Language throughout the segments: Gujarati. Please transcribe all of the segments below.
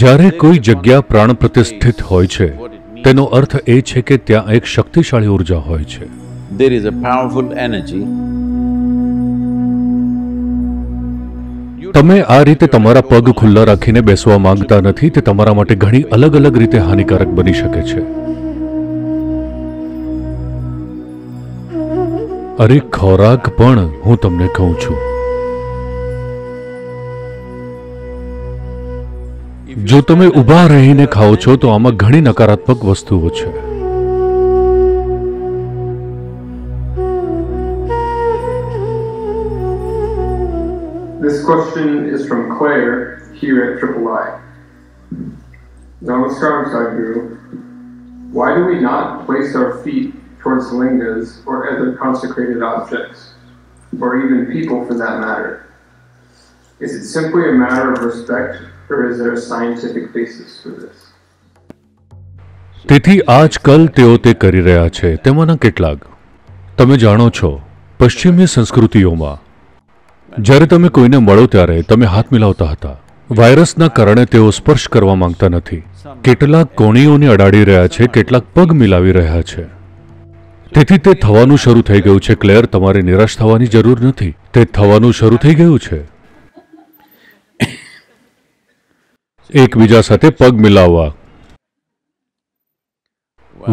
જ્યારે કોઈ જગ્યા પ્રાણ પ્રતિષ્ઠિત હોય છે તેનો અર્થ એ છે કે ત્યાં એક શક્તિશાળી ઉર્જા હોય છે there is a powerful energy તમે આ રીતે તમારા પગ ખુલ્લા રાખીને બેસવા માંગતા નથી તે તમારા માટે ઘણી અલગ અલગ રીતે હાનિકારક બની શકે છે અરે ખોરાક પણ હું તમને કહું છું જો તમે રહીને ખાઓ છો તો આમાં ઘણી નકારાત્મક વસ્તુઓ છે This question is from Claire here at Triple I. Namaskar, Sadhguru. Why do we not place our feet towards lingas or other consecrated objects, or even people for that matter? Is it simply a matter of respect તેથી આજકાલ તેઓ તે કરી રહ્યા છે તેમાંના કેટલાક તમે જાણો છો પશ્ચિમી સંસ્કૃતિઓમાં જ્યારે તમે કોઈને મળો ત્યારે તમે હાથ મિલાવતા હતા વાયરસના કારણે તેઓ સ્પર્શ કરવા માંગતા નથી કેટલાક કોણીઓને અડાડી રહ્યા છે કેટલાક પગ મિલાવી રહ્યા છે તેથી તે થવાનું શરૂ થઈ ગયું છે ક્લેર તમારે નિરાશ થવાની જરૂર નથી તે થવાનું શરૂ થઈ ગયું છે એકબીજા સાથે પગ મિલાવવા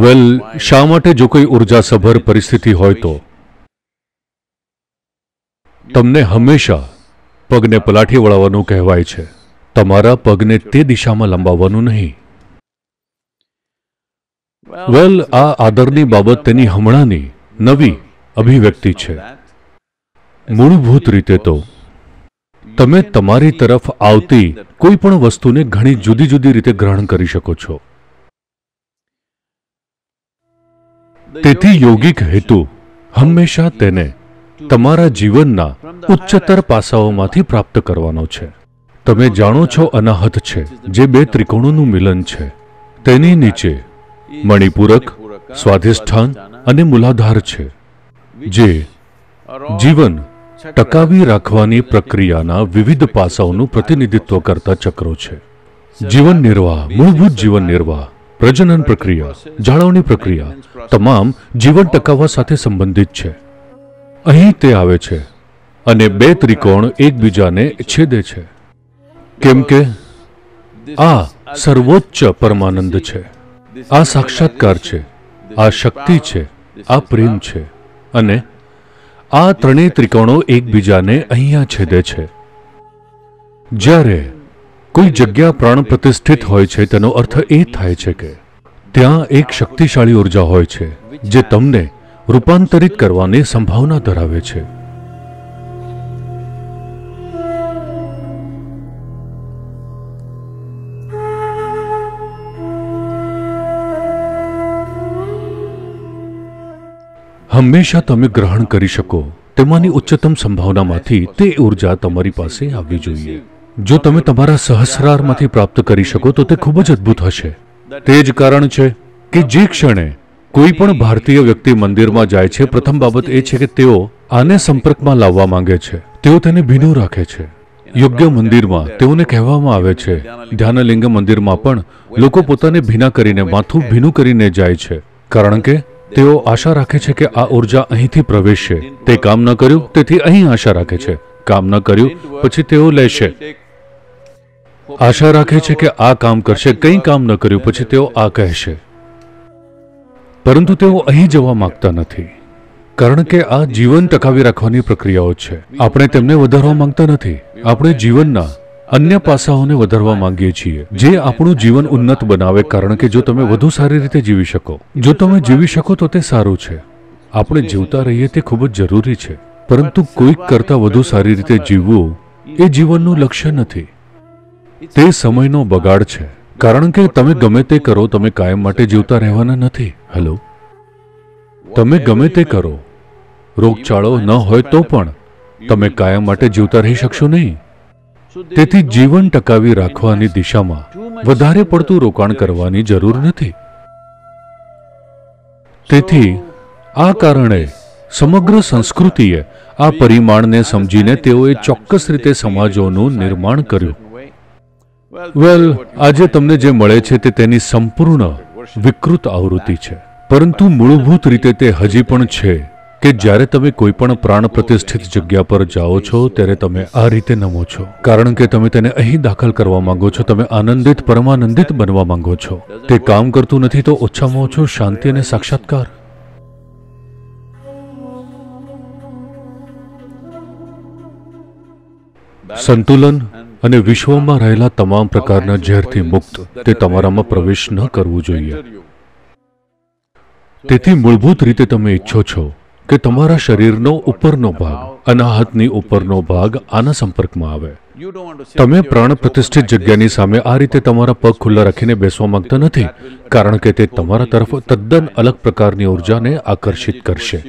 વેલ શા માટે જો કોઈ ઉર્જાસભર પરિસ્થિતિ હોય તો તમને હંમેશા પગને પલાઠી વળાવવાનું કહેવાય છે તમારા પગને તે દિશામાં લંબાવવાનું નહીં વેલ આ આદરની બાબત તેની હમણાંની નવી અભિવ્યક્તિ છે મૂળભૂત રીતે તો તમે તમારી તરફ આવતી કોઈ પણ વસ્તુને ઘણી જુદી જુદી રીતે ગ્રહણ કરી શકો છો તેથી યોગિક હેતુ હંમેશા તેને તમારા જીવનના ઉચ્ચતર પાસાઓમાંથી પ્રાપ્ત કરવાનો છે તમે જાણો છો અનાહત છે જે બે ત્રિકોણોનું મિલન છે તેની નીચે મણિપૂરક સ્વાધિષ્ઠાન અને મૂલાધાર છે જે જીવન ટકાવી રાખવાની પ્રક્રિયાના વિવિધ પાસાઓનું પ્રતિનિધિત્વ કરતા ચક્રો છે જીવન નિર્વાહ મૂળભૂત જીવન નિર્વાહ પ્રજનન પ્રક્રિયા જાળવણી પ્રક્રિયા તમામ જીવન ટકાવવા સાથે સંબંધિત છે અહીં તે આવે છે અને બે ત્રિકોણ એકબીજાને છેદે છે કેમ કે આ સર્વોચ્ચ પરમાનંદ છે આ સાક્ષાત્કાર છે આ શક્તિ છે આ પ્રેમ છે અને આ ત્રણેય ત્રિકોણો એકબીજાને અહીંયા છેદે છે જ્યારે કોઈ જગ્યા પ્રાણ પ્રતિષ્ઠિત હોય છે તેનો અર્થ એ થાય છે કે ત્યાં એક શક્તિશાળી ઉર્જા હોય છે જે તમને રૂપાંતરિત કરવાની સંભાવના ધરાવે છે હંમેશા તમે ગ્રહણ કરી શકો તેમાંની ઉચ્ચતમ સંભાવનામાંથી તે ઉર્જા તમારી પાસે આવવી જોઈએ જો તમે તમારા સહસ્રારમાંથી પ્રાપ્ત કરી શકો તો તે ખૂબ જ અદ્ભુત હશે તે જ કારણ છે કે જે ક્ષણે કોઈ પણ ભારતીય વ્યક્તિ મંદિરમાં જાય છે પ્રથમ બાબત એ છે કે તેઓ આને સંપર્કમાં લાવવા માંગે છે તેઓ તેને ભીનું રાખે છે યોગ્ય મંદિરમાં તેઓને કહેવામાં આવે છે ધ્યાનલિંગ મંદિરમાં પણ લોકો પોતાને ભીના કરીને માથું ભીનું કરીને જાય છે કારણ કે તેઓ આશા રાખે છે કે આ ઉર્જા અહીંથી પ્રવેશશે તે કામ ન કર્યું તેથી અહીં આશા રાખે છે કામ ન કર્યું પછી તેઓ લેશે આશા રાખે છે કે આ કામ કરશે કંઈ કામ ન કર્યું પછી તેઓ આ કહેશે પરંતુ તેઓ અહીં જવા માંગતા નથી કારણ કે આ જીવન ટકાવી રાખવાની પ્રક્રિયાઓ છે આપણે તેમને વધારવા માંગતા નથી આપણે જીવનના અન્ય પાસાઓને વધારવા માંગીએ છીએ જે આપણું જીવન ઉન્નત બનાવે કારણ કે જો તમે વધુ સારી રીતે જીવી શકો જો તમે જીવી શકો તો તે સારું છે આપણે જીવતા રહીએ તે ખૂબ જ જરૂરી છે પરંતુ કોઈક કરતાં વધુ સારી રીતે જીવવું એ જીવનનું લક્ષ્ય નથી તે સમયનો બગાડ છે કારણ કે તમે ગમે તે કરો તમે કાયમ માટે જીવતા રહેવાના નથી હેલો તમે ગમે તે કરો રોગચાળો ન હોય તો પણ તમે કાયમ માટે જીવતા રહી શકશો નહીં તેથી જીવન ટકાવી રાખવાની દિશામાં વધારે પડતું રોકાણ કરવાની જરૂર નથી તેથી આ કારણે સમગ્ર સંસ્કૃતિએ આ પરિમાણને સમજીને તેઓએ ચોક્કસ રીતે સમાજોનું નિર્માણ કર્યું વેલ આજે તમને જે મળે છે તે તેની સંપૂર્ણ વિકૃત આવૃત્તિ છે પરંતુ મૂળભૂત રીતે તે હજી પણ છે કે જ્યારે તમે કોઈ પણ પ્રાણ પ્રતિષ્ઠિત જગ્યા પર જાઓ છો ત્યારે તમે આ રીતે નમો છો કારણ કે તમે તેને અહીં દાખલ કરવા માંગો છો તમે આનંદિત પરમાનંદિત બનવા માંગો છો તે કામ કરતું નથી તો ઓછામાં ઓછો શાંતિ અને સાક્ષાત્કાર સંતુલન અને વિશ્વમાં રહેલા તમામ પ્રકારના ઝેરથી મુક્ત તે તમારામાં પ્રવેશ ન કરવું જોઈએ તેથી મૂળભૂત રીતે તમે ઈચ્છો છો કે તમારા શરીરનો ઉપરનો ભાગ અનાહતની ઉપરનો ભાગ આના સંપર્કમાં આવે તમે પ્રાણ પ્રતિષ્ઠિત જગ્યાની સામે આ રીતે તમારા પગ ખુલ્લા રાખીને બેસવા માંગતા નથી કારણ કે તે તમારા તરફ તદ્દન અલગ પ્રકારની ઉર્જાને આકર્ષિત કરશે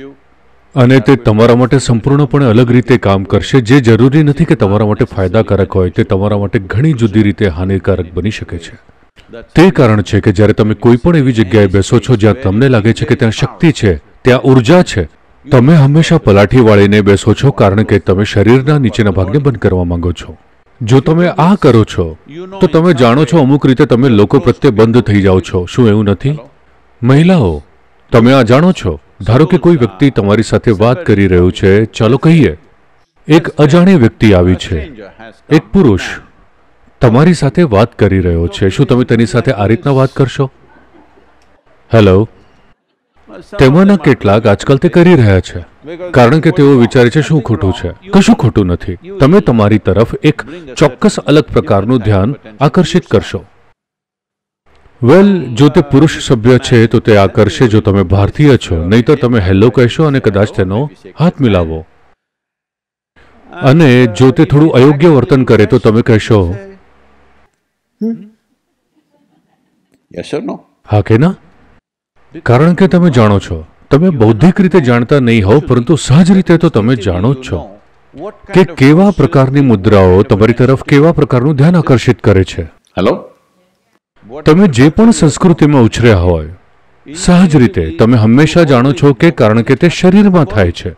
અને તે તમારા માટે સંપૂર્ણપણે અલગ રીતે કામ કરશે જે જરૂરી નથી કે તમારા માટે ફાયદાકારક હોય તે તમારા માટે ઘણી જુદી રીતે હાનિકારક બની શકે છે તે કારણ છે કે જ્યારે તમે કોઈ પણ એવી જગ્યાએ બેસો છો જ્યાં તમને લાગે છે કે ત્યાં શક્તિ છે ત્યાં ઉર્જા છે તમે હંમેશા પલાઠી વાળીને બેસો છો કારણ કે તમે શરીરના નીચેના ભાગને બંધ કરવા માંગો છો જો તમે આ કરો છો તો તમે જાણો છો અમુક રીતે તમે લોકો પ્રત્યે બંધ થઈ જાઓ છો શું એવું નથી મહિલાઓ તમે આ જાણો છો ધારો કે કોઈ વ્યક્તિ તમારી સાથે વાત કરી રહ્યું છે ચાલો કહીએ એક અજાણી વ્યક્તિ આવી છે એક પુરુષ તમારી સાથે વાત કરી રહ્યો છે શું તમે તેની સાથે આ રીતના વાત કરશો હેલો તેમાંના કેટલાક આજકાલ તે કરી રહ્યા છે કારણ કે તેઓ વિચારે છે શું ખોટું છે કશું ખોટું નથી તમે તમારી તરફ એક ચોક્કસ અલગ પ્રકારનું ધ્યાન આકર્ષિત કરશો વેલ જો તે પુરુષ સભ્ય છે તો તે આકર્ષે જો તમે ભારતીય છો નહીં તો તમે હેલો કહેશો અને કદાચ તેનો હાથ મિલાવો અને જો તે થોડું અયોગ્ય વર્તન કરે તો તમે કહેશો હા કે ના કારણ કે તમે જાણો છો તમે બૌદ્ધિક રીતે જાણતા નહીં હોવ પરંતુ સહજ રીતે તો તમે જાણો જ છો કે કેવા પ્રકારની મુદ્રાઓ તમારી તરફ કેવા પ્રકારનું ધ્યાન આકર્ષિત કરે છે હેલો તમે જે પણ સંસ્કૃતિમાં ઉછર્યા હોય સહજ રીતે તમે હંમેશા જાણો છો કે કારણ કે તે શરીરમાં થાય છે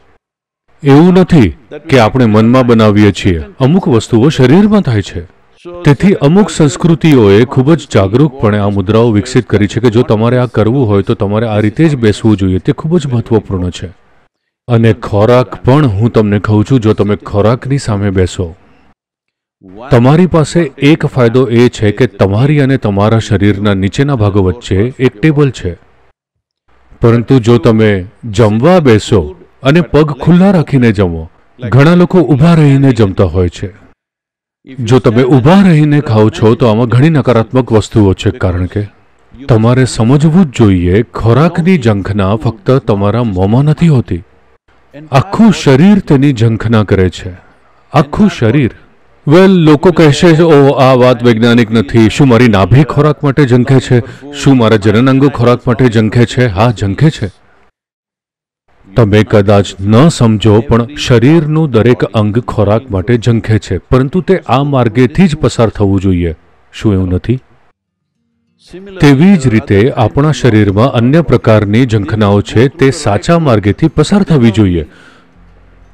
એવું નથી કે આપણે મનમાં બનાવીએ છીએ અમુક વસ્તુઓ શરીરમાં થાય છે તેથી અમુક સંસ્કૃતિઓએ ખૂબ જ જાગૃતપણે આ મુદ્રાઓ વિકસિત કરી છે કે જો તમારે આ કરવું હોય તો તમારે આ રીતે જ બેસવું જોઈએ તે ખૂબ જ મહત્વપૂર્ણ છે અને ખોરાક પણ હું તમને કહું છું જો તમે ખોરાકની સામે બેસો તમારી પાસે એક ફાયદો એ છે કે તમારી અને તમારા શરીરના નીચેના ભાગો વચ્ચે એક ટેબલ છે પરંતુ જો તમે જમવા બેસો અને પગ ખુલ્લા રાખીને જમો ઘણા લોકો ઊભા રહીને જમતા હોય છે જો તમે ઊભા રહીને ખાઓ છો તો આમાં ઘણી નકારાત્મક વસ્તુઓ છે કારણ કે તમારે સમજવું જ જોઈએ ખોરાકની ઝંખના ફક્ત તમારા મોંમાં નથી હોતી આખું શરીર તેની ઝંખના કરે છે આખું શરીર વેલ લોકો કહેશે ઓ આ વાત વૈજ્ઞાનિક નથી શું મારી નાભી ખોરાક માટે ઝંખે છે શું મારા જનનાંગો ખોરાક માટે ઝંખે છે હા ઝંખે છે તમે કદાચ ન સમજો પણ શરીરનું દરેક અંગ ખોરાક માટે ઝંખે છે પરંતુ તે આ માર્ગેથી જ પસાર થવું જોઈએ શું એવું નથી તેવી જ રીતે આપણા શરીરમાં અન્ય પ્રકારની ઝંખનાઓ છે તે સાચા માર્ગેથી પસાર થવી જોઈએ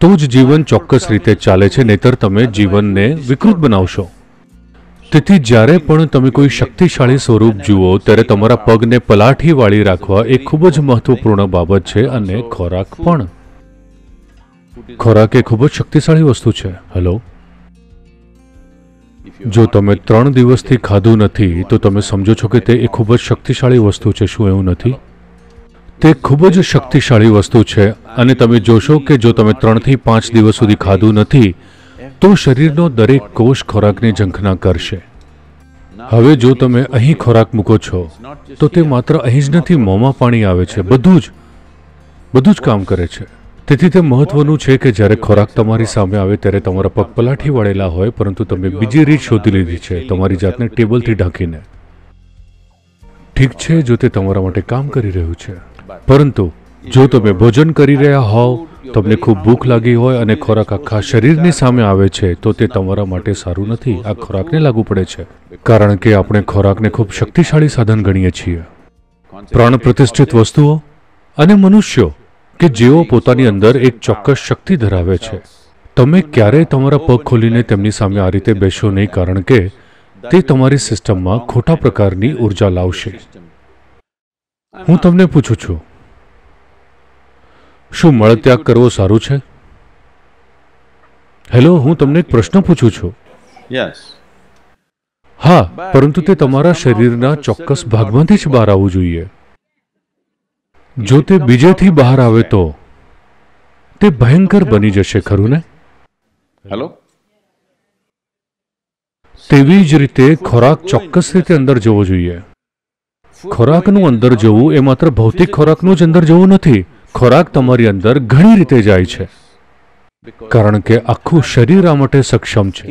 તો જ જીવન ચોક્કસ રીતે ચાલે છે નહીતર તમે જીવનને વિકૃત બનાવશો તેથી જ્યારે પણ તમે કોઈ શક્તિશાળી સ્વરૂપ જુઓ ત્યારે તમારા પગને પલાઠી વાળી રાખવા એ ખૂબ જ મહત્વપૂર્ણ બાબત છે અને ખોરાક પણ ખોરાક એ ખૂબ જ શક્તિશાળી વસ્તુ છે હલો જો તમે ત્રણ દિવસથી ખાધું નથી તો તમે સમજો છો કે તે એ ખૂબ જ શક્તિશાળી વસ્તુ છે શું એવું નથી તે ખૂબ જ શક્તિશાળી વસ્તુ છે અને તમે જોશો કે જો તમે ત્રણથી પાંચ દિવસ સુધી ખાધું નથી તો શરીરનો દરેક કોષ ખોરાકની ઝંખના કરશે હવે જો તમે અહીં ખોરાક મૂકો છો તો તે માત્ર અહીં જ નથી મોંમાં પાણી આવે છે બધું જ બધું જ કામ કરે છે તેથી તે મહત્વનું છે કે જ્યારે ખોરાક તમારી સામે આવે ત્યારે તમારા પગ પલાઠી વળેલા હોય પરંતુ તમે બીજી રીત શોધી લીધી છે તમારી જાતને ટેબલથી ઢાંકીને ઠીક છે જો તે તમારા માટે કામ કરી રહ્યું છે પરંતુ જો તમે ભોજન કરી રહ્યા હોવ તમને ખૂબ ભૂખ લાગી હોય અને ખોરાક આખા શરીરની સામે આવે છે તો તે તમારા માટે સારું નથી આ ખોરાકને લાગુ પડે છે કારણ કે આપણે ખોરાકને ખૂબ શક્તિશાળી સાધન ગણીએ છીએ પ્રાણ પ્રતિષ્ઠિત વસ્તુઓ અને મનુષ્યો કે જેઓ પોતાની અંદર એક ચોક્કસ શક્તિ ધરાવે છે તમે ક્યારેય તમારા પગ ખોલીને તેમની સામે આ રીતે બેસો નહીં કારણ કે તે તમારી સિસ્ટમમાં ખોટા પ્રકારની ઉર્જા લાવશે હું તમને પૂછું છું શું મળત્યાગ કરવો સારું છે હેલો હું તમને એક પ્રશ્ન પૂછું છું યસ હા પરંતુ તે તમારા શરીરના ચોક્કસ ભાગમાંથી જ બહાર આવવું જોઈએ જો તે બીજેથી બહાર આવે તો તે ભયંકર બની જશે ખરું ને હેલો તેવી જ રીતે ખોરાક ચોક્કસ રીતે અંદર જવો જોઈએ ખોરાકનું અંદર જવું એ માત્ર ભૌતિક ખોરાકનું જ અંદર જવું નથી ખોરાક તમારી અંદર ઘણી રીતે જાય છે કારણ કે આખું શરીર આ માટે સક્ષમ છે